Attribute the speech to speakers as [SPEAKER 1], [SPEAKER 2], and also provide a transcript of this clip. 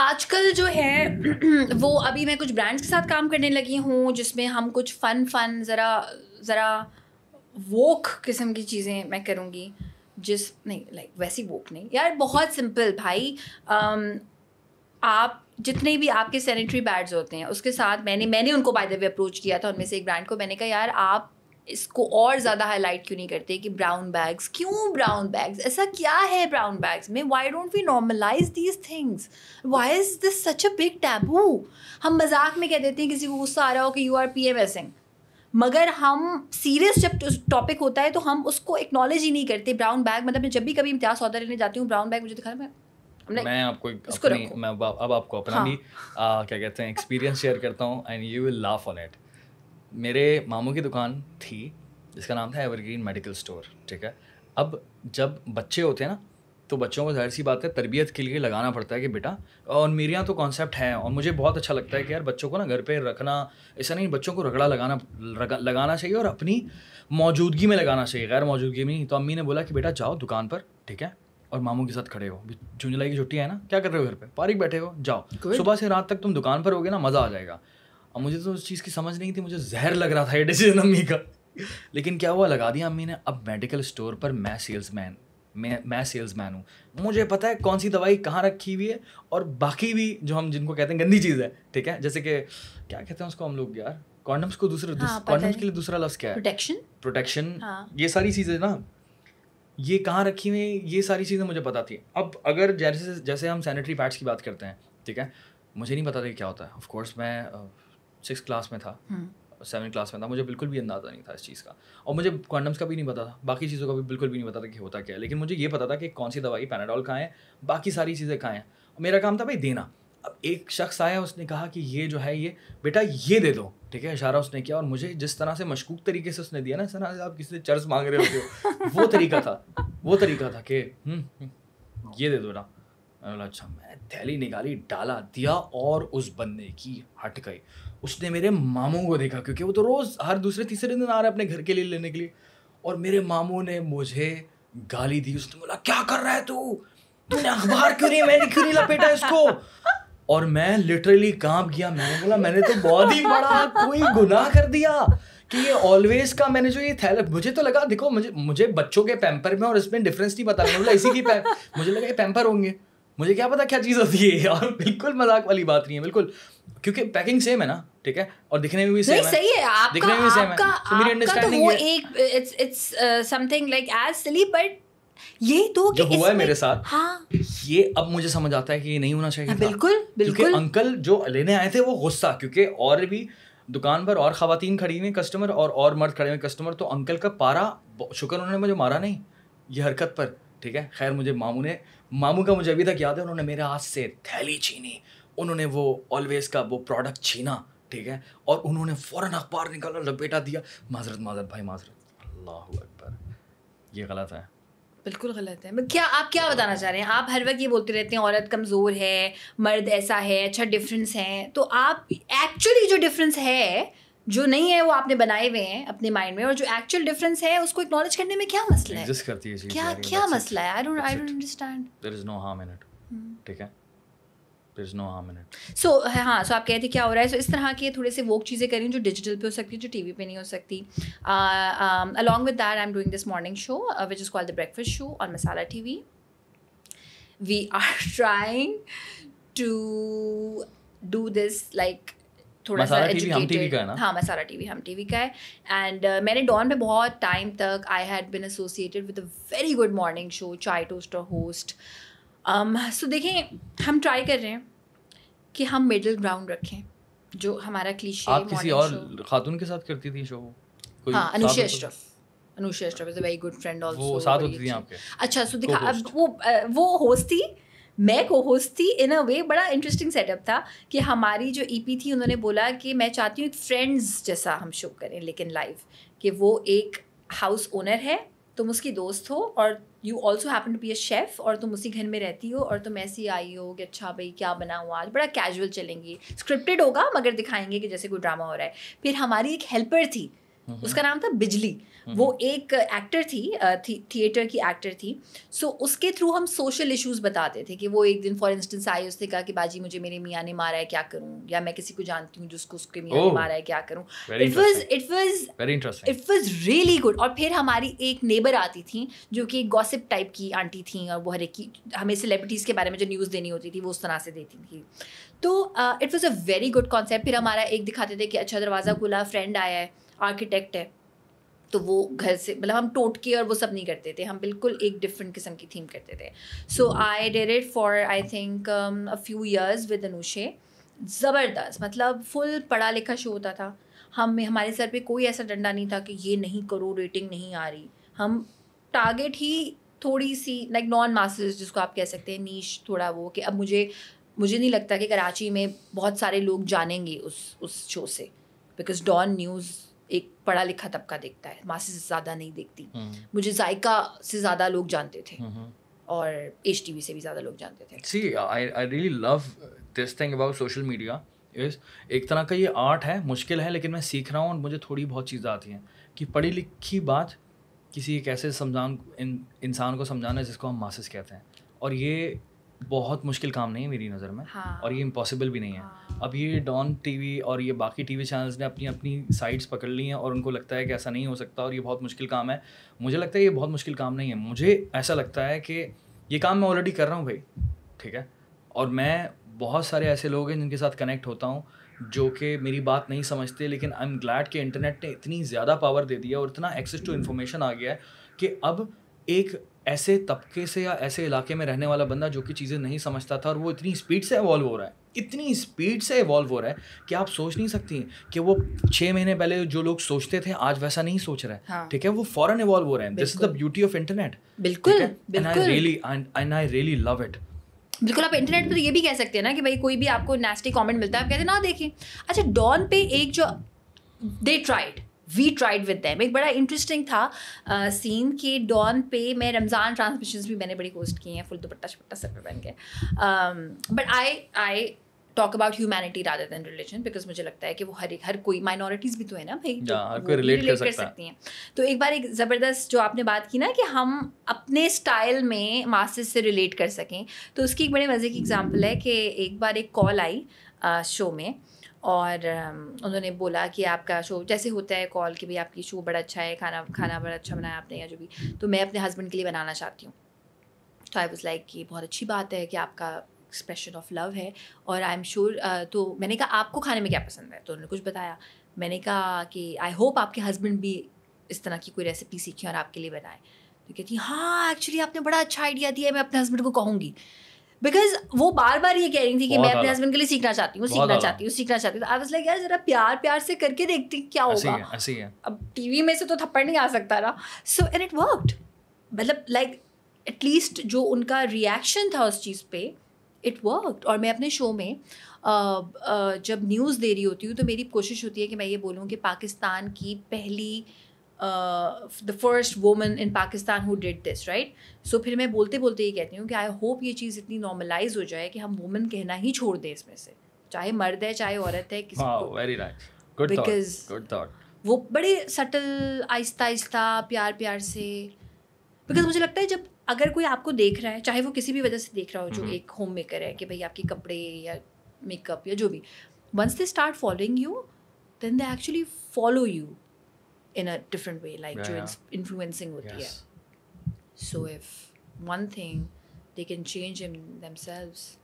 [SPEAKER 1] आजकल जो है वो अभी मैं कुछ ब्रांड्स के साथ काम करने लगी हूँ जिसमें हम कुछ फ़न फ़न ज़रा ज़रा वोक किस्म की चीज़ें मैं करूँगी जिस नहीं लाइक वैसी वोक नहीं यार बहुत सिंपल भाई आम, आप जितने भी आपके सैनिटरी बैड्स होते हैं उसके साथ मैंने मैंने उनको बाय द वे अप्रोच किया था उनमें से एक ब्रांड को मैंने कहा यार आप इसको और ज़्यादा हाईलाइट क्यों नहीं करते कि ब्राउन बैग्स क्यों ब्राउन बैग्स ऐसा क्या है ब्राउन बैग्स में why don't we normalise these things why is this such a big taboo हम मजाक में कह देते हैं किसी को गुस्सा आ रहा हो कि you are PMSing मगर हम सीरियस जब टॉपिक होता है तो हम उसको एक्नोलेज ही नहीं करते ब्राउन बैग मतलब मैं जब भी कभी इम्तिहास सौदा लेने जाती हूँ ब्राउन बैग मुझे दिखा मैं मैं
[SPEAKER 2] आपको अपनी, मैं अब आपको अपना हाँ. भी आ, क्या कहते हैं एक्सपीरियंस शेयर करता हूँ and you will laugh on it मेरे मामू की दुकान थी जिसका नाम था एवरग्रीन मेडिकल स्टोर ठीक है अब जब बच्चे होते हैं ना तो बच्चों को जाहिर सी बात है तरबियत के लिए लगाना पड़ता है कि बेटा और मेरे यहाँ तो कॉन्सेप्ट है और मुझे बहुत अच्छा लगता है कि यार बच्चों को ना घर पे रखना ऐसा नहीं बच्चों को रगड़ा लगाना लगाना चाहिए और अपनी मौजूदगी में लगाना चाहिए गैर मौजूदगी में तो अम्मी ने बोला कि बेटा जाओ दुकान पर ठीक है और मामू के साथ खड़े हो जून जुलाई की छुट्टी है ना क्या कर रहे हो घर पे पारिक बैठे हो जाओ सुबह से रात तक तुम दुकान पर होगे ना मज़ा आ जाएगा अब मुझे तो उस चीज़ की समझ नहीं थी मुझे जहर लग रहा था ये डिसीजन अम्मी का लेकिन क्या हुआ लगा दिया अम्मी ने अब मेडिकल स्टोर पर मैं सेल्स मैन मैं मैं सेल्स मैन हूँ मुझे पता है कौन सी दवाई कहाँ रखी हुई है और बाकी भी जो हम जिनको कहते हैं गंदी चीज़ है ठीक है जैसे कि क्या कहते हैं उसको हम लोग यार कॉन्डम्स को दूसरे कॉन्डम्स हाँ, के लिए दूसरा लफ्ज क्या है प्रोटेक्शन प्रोटेक्शन हाँ। ये सारी चीज़ें ना ये कहाँ रखी हुई ये सारी चीज़ें मुझे पता थी अब अगर जैसे जैसे हम सैनिटरी पैड्स की बात करते हैं ठीक है मुझे नहीं पता था क्या होता है ऑफकोर्स मैं सिक्स क्लास में था हम्म। सेवन क्लास में था मुझे बिल्कुल भी अंदाज़ा नहीं था इस चीज़ का और मुझे क्वांटम्स का भी नहीं पता था बाकी चीज़ों का भी बिल्कुल भी नहीं पता था कि होता क्या है लेकिन मुझे ये पता था कि कौन सी दवाई पैनाडॉल खाएँ बाकी सारी चीज़ें खाएँ मेरा काम था भाई देना अब एक शख्स आया उसने कहा कि ये जो है ये बेटा ये दे दो ठीक है इशारा उसने किया और मुझे जिस तरह से मशकूक तरीके से उसने दिया ना इस तरह से आप किसी से चर्च मांग रहे हो वो तरीका था वो तरीका था कि हम्म, हम्म, ये दे दो ना बोला अच्छा मैं थैली निकाली डाला दिया और उस बंदे की हट गई उसने मेरे मामों को देखा क्योंकि वो तो रोज़ हर दूसरे तीसरे दिन आ रहे अपने घर के लिए लेने के लिए और मेरे मामों ने मुझे गाली दी उसने बोला क्या कर रहा है तू तूने अखबार क्यों नहीं मैंने क्यों नहीं लपेटा इसको और मैं लिटरली कांप गया मैंने बोला मैंने तो बहुत ही बड़ा कोई गुनाह कर दिया कि ये ऑलवेज का मैंने जो ये थैला मुझे तो लगा देखो मुझे मुझे बच्चों के पैम्पर में और इसमें डिफरेंस नहीं पता मैंने बोला इसी की पैम मुझे लगा ये पैम्पर होंगे मुझे क्या पता क्या चीज़ होती है और बिल्कुल मजाक वाली बात नहीं है बिल्कुल क्योंकि पैकिंग सेम है ना ठीक है और दिखने में भी सेम है सही है आपका दिखने में भी सेम है तो मेरी अंडरस्टैंडिंग तो वो
[SPEAKER 1] एक it's it's something like as silly but
[SPEAKER 2] ये तो जो हुआ है मेरे साथ हाँ ये अब मुझे समझ आता है कि ये नहीं होना चाहिए बिल्कुल बिल्कुल क्योंकि अंकल जो लेने आए थे वो गुस्सा क्योंकि और भी दुकान पर और खातन खड़ी हुई कस्टमर और और मर्द खड़े हुए कस्टमर तो अंकल का पारा शुक्र उन्होंने मुझे मारा नहीं ये हरकत पर ठीक है खैर मुझे मामू ने मामू का मुझे अभी तक याद है उन्होंने मेरे हाथ से थैली छीनी उन्होंने वो ऑलवेज का वो प्रोडक्ट छीना ठीक है और उन्होंने फ़ौरन अखबार निकाला लपेटा दिया माजरत माजरत भाई माजरत अल्लाह अकबर ये गलत है
[SPEAKER 1] बिल्कुल गलत है क्या आप क्या बताना चाह रहे हैं आप हर वक्त ये बोलते रहते हैं औरत कमज़ोर है मर्द ऐसा है अच्छा डिफरेंस है तो आप एक्चुअली जो डिफरेंस है जो नहीं है वो आपने बनाए हुए हैं अपने माइंड में और जो एक्चुअल डिफरेंस है उसको एक्नॉलेज करने में क्या मसला है जस्ट
[SPEAKER 2] करती है चीज क्या क्या
[SPEAKER 1] मसला है I don't I don't understand
[SPEAKER 2] there is no harm in it ठीक है there is no harm in it
[SPEAKER 1] so हां सो आप कह रहे थे क्या हो रहा है सो so, इस तरह के थोड़े से वोक चीज़ें करी जो डिजिटल पे हो सकती है जो टीवी पे नहीं हो सकती along with that I am doing this morning show which is called the breakfast show on Masala TV we are trying to do this like very good morning show chai toaster host so देखें हम try कर रहे हैं कि हम middle ground रखें जो हमारा आप किसी और
[SPEAKER 2] खातून के साथ करती थी शो हाँ is
[SPEAKER 1] a very good friend also साथ होती थी आपके अच्छा सो देखा अब वो uh, वो होस्ट थी मैं को होस्ट थी इन अ वे बड़ा इंटरेस्टिंग सेटअप था कि हमारी जो ई e थी उन्होंने बोला कि मैं चाहती हूँ एक फ्रेंड्स जैसा हम शो करें लेकिन लाइव कि वो एक हाउस ओनर है तुम उसकी दोस्त हो और you also happen to be a chef और तुम उसी घर में रहती हो और तुम ऐसी आई हो कि अच्छा भाई क्या बना हुआ आज बड़ा कैजुअल चलेंगी स्क्रिप्टेड होगा मगर दिखाएंगे कि जैसे कोई ड्रामा हो रहा है फिर हमारी एक हेल्पर थी हम्म। उसका नाम था बिजली हम्म। वो एक एक्टर थी थिएटर की एक्टर थी सो so, उसके थ्रू हम सोशल इश्यूज बताते थे कि वो एक दिन फॉर इंस्टेंस आई उसने कहा कि बाजी मुझे मेरे मियाँ ने मारा है क्या करूँ या मैं किसी को जानती हूँ जिसको उसके मियाँ ने मारा है क्या करूँ it was it was very interesting it was really good और फिर हमारी एक नेबर आती थी जो कि गॉसिप टाइप की आंटी थी और वो हर एक की हमें सेलिब्रिटीज़ के बारे में जो न्यूज़ देनी होती थी वो उस तरह से देती थी तो it was a very good concept फिर हमारा एक दिखाते थे कि अच्छा दरवाज़ा खुला फ्रेंड आया है आर्किटेक्ट है तो वो घर से मतलब हम टोटके और वो सब नहीं करते थे हम बिल्कुल एक डिफरेंट किस्म की थीम करते थे so I dare it for I think a few years with Anoushey ज़बरदस्त मतलब फुल पढ़ा लिखा शो होता था हम हमारे सर पे कोई ऐसा डंडा नहीं था कि ये नहीं करो रेटिंग नहीं आ रही हम टारगेट ही थोड़ी सी लाइक नॉन मास्टर्स जिसको आप कह सकते हैं नीच थोड़ा वो कि अब मुझे मुझे नहीं लगता कि कराची में बहुत सारे लोग जानेंगे उस उस शो से बिकॉज डॉन न्यूज़ एक पढ़ा लिखा तबका देखता है मासी से ज़्यादा नहीं देखती हम्म। मुझे जायका से ज़्यादा
[SPEAKER 2] लोग जानते थे हम्म, हम्म।
[SPEAKER 1] और एच से भी ज़्यादा लोग जानते थे
[SPEAKER 2] see I I really love this thing about social media इस एक तरह का ये आर्ट है मुश्किल है लेकिन मैं सीख रहा हूँ और मुझे थोड़ी बहुत चीज़ें आती हैं कि पढ़ी लिखी बात किसी एक ऐसे समझान इंसान को समझाना है जिसको हम मासिस कहते हैं और ये बहुत मुश्किल काम नहीं है मेरी नज़र में हाँ। और ये इम्पॉसिबल भी नहीं है हाँ। अब ये डॉन टीवी और ये बाकी टीवी चैनल्स ने अपनी अपनी साइट्स पकड़ ली हैं और उनको लगता है कि ऐसा नहीं हो सकता और ये बहुत मुश्किल काम है मुझे लगता है ये बहुत मुश्किल काम नहीं है मुझे ऐसा लगता है कि ये काम मैं ऑलरेडी कर रहा हूँ भाई ठीक है और मैं बहुत सारे ऐसे लोग हैं जिनके साथ कनेक्ट होता हूँ जो कि मेरी बात नहीं समझते लेकिन आई एम ग्लैड कि इंटरनेट ने इतनी ज़्यादा पावर दे दी है और इतना एक्सेस टू इन्फॉर्मेशन आ गया है कि अब एक ऐसे तबके से या ऐसे इलाके में रहने वाला बंदा जो कि चीज़ें नहीं समझता था और वो इतनी स्पीड से इवॉल्व हो रहा है इतनी स्पीड से इवॉल्व हो रहा है कि आप सोच नहीं सकती कि वो छः महीने पहले जो लोग सोचते थे आज वैसा नहीं सोच रहे हाँ। ठीक हाँ. है वो फॉरन इवॉल्व हो रहे हैं this is the beauty of internet बिल्कुल
[SPEAKER 1] and
[SPEAKER 2] I really love it
[SPEAKER 1] बिल्कुल आप इंटरनेट पर तो ये भी कह सकते हैं ना कि भाई कोई भी आपको नेस्टी कमेंट मिलता है आप कहते हैं ना देखिए अच्छा डॉन पे एक जो they tried we tried with them एक बड़ा इंटरेस्टिंग था सीन कि डॉन पे मैं रमज़ान ट्रांसमिशन भी मैंने बड़ी होस्ट की हैं फुल दुपट्टा शपट्टा सर पर पहन but I I talk about humanity rather than religion because मुझे लगता है कि वो हर एक हर कोई माइनॉरिटीज़ भी तो है ना भाई yeah, तो कोई रिलेट कर, कर सकती हैं तो एक बार एक ज़बरदस्त जो आपने बात की ना कि हम अपने स्टाइल में मास्टर्स से रिलेट कर सकें तो उसकी एक बड़े मज़े की एग्जाम्पल है कि एक बार एक कॉल आई शो में और um, उन्होंने बोला कि आपका शो जैसे होता है कॉल कि भाई आपकी शो बड़ा अच्छा है खाना खाना बड़ा अच्छा बनाया आपने या जो भी तो मैं अपने हस्बैंड के लिए बनाना चाहती हूँ तो आई वॉज लाइक कि बहुत अच्छी बात है कि आपका एक्सप्रेशन ऑफ लव है और आई एम श्योर तो मैंने कहा आपको खाने में क्या पसंद है तो उन्होंने कुछ बताया मैंने कहा कि आई होप आपके हस्बैंड भी इस तरह की कोई रेसिपी सीखें और आपके लिए बनाए तो कहती हाँ एक्चुअली आपने बड़ा अच्छा आइडिया दिया है मैं अपने हस्बैंड को कहूँगी बिकॉज वो बार बार ये कह रही थी कि मैं अपने हस्बैंड के लिए सीखना चाहती हूँ सीखना चाहती हूँ सीखना चाहती हूँ आई वाज लाइक यार जरा प्यार प्यार से करके देखती क्या होगा ऐसी है अब टीवी में से तो थप्पड़ नहीं आ सकता ना सो एंड इट वर्कड मतलब लाइक एटलीस्ट जो उनका रिएक्शन था उस चीज़ पे इट वर्क और मैं अपने शो में जब न्यूज़ दे रही होती हूँ तो मेरी कोशिश होती है कि मैं ये बोलूँ कि पाकिस्तान की पहली the first woman in Pakistan who did this right so फिर मैं बोलते बोलते ये कहती हूँ कि आई होप ये चीज़ इतनी नॉर्मलाइज हो जाए कि हम वुमेन कहना ही छोड़ दें इसमें से चाहे मर्द है चाहे औरत है किसी wow,
[SPEAKER 2] को
[SPEAKER 1] वो बड़े सटल आहिस्ता आहिस्ता प्यार प्यार से बिकॉज मुझे लगता है जब अगर कोई आपको देख रहा है चाहे वो किसी भी वजह से देख रहा हो जो hmm एक होम मेकर है कि भाई आपके कपड़े या मेकअप या जो भी once they start following you then they actually follow you in a different way, like yeah, influencing with yes. yeah. So if one thing they can change in themselves,